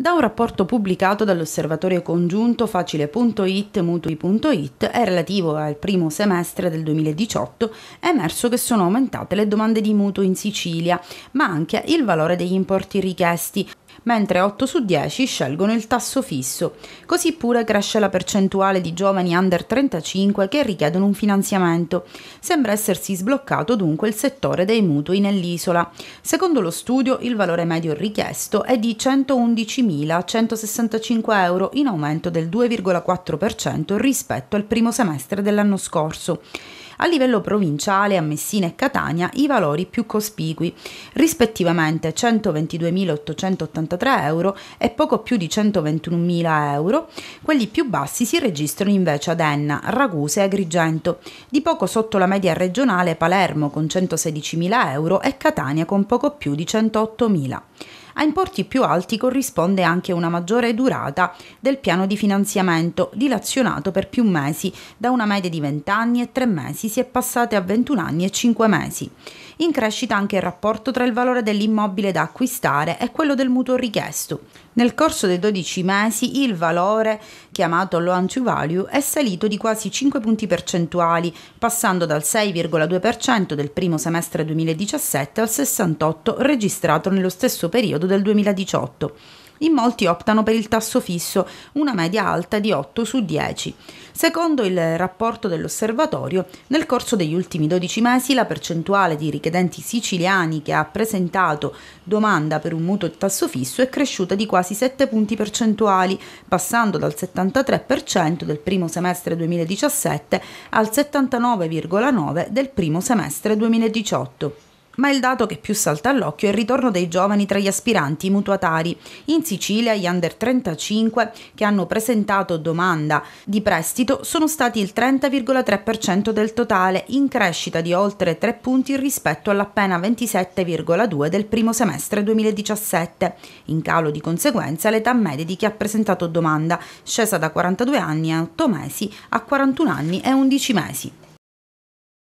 da un rapporto pubblicato dall'osservatorio congiunto facile.it mutui.it è relativo al primo semestre del 2018 è emerso che sono aumentate le domande di mutuo in Sicilia, ma anche il valore degli importi richiesti, mentre 8 su 10 scelgono il tasso fisso. Così pure cresce la percentuale di giovani under 35 che richiedono un finanziamento. Sembra essersi sbloccato dunque il settore dei mutui nell'isola. Secondo lo studio, il valore medio richiesto è di 111.165 euro in aumento del 2,4% rispetto al primo semestre dell'anno scorso a livello provinciale a Messina e Catania i valori più cospicui, rispettivamente 122.883 euro e poco più di 121.000 euro, quelli più bassi si registrano invece ad Enna, Ragusa e Agrigento, di poco sotto la media regionale Palermo con 116.000 euro e Catania con poco più di 108.000. A importi più alti corrisponde anche una maggiore durata del piano di finanziamento, dilazionato per più mesi, da una media di 20 anni e 3 mesi si è passate a 21 anni e 5 mesi. In crescita anche il rapporto tra il valore dell'immobile da acquistare e quello del mutuo richiesto. Nel corso dei 12 mesi il valore, chiamato loan to value, è salito di quasi 5 punti percentuali, passando dal 6,2% del primo semestre 2017 al 68% registrato nello stesso periodo del 2018. In molti optano per il tasso fisso, una media alta di 8 su 10. Secondo il rapporto dell'osservatorio, nel corso degli ultimi 12 mesi la percentuale di richiedenti siciliani che ha presentato domanda per un mutuo di tasso fisso è cresciuta di quasi 7 punti percentuali, passando dal 73% del primo semestre 2017 al 79,9% del primo semestre 2018 ma il dato che più salta all'occhio è il ritorno dei giovani tra gli aspiranti mutuatari. In Sicilia gli under 35 che hanno presentato domanda di prestito sono stati il 30,3% del totale, in crescita di oltre 3 punti rispetto all'appena 27,2 del primo semestre 2017. In calo di conseguenza l'età media di chi ha presentato domanda, scesa da 42 anni e 8 mesi a 41 anni e 11 mesi.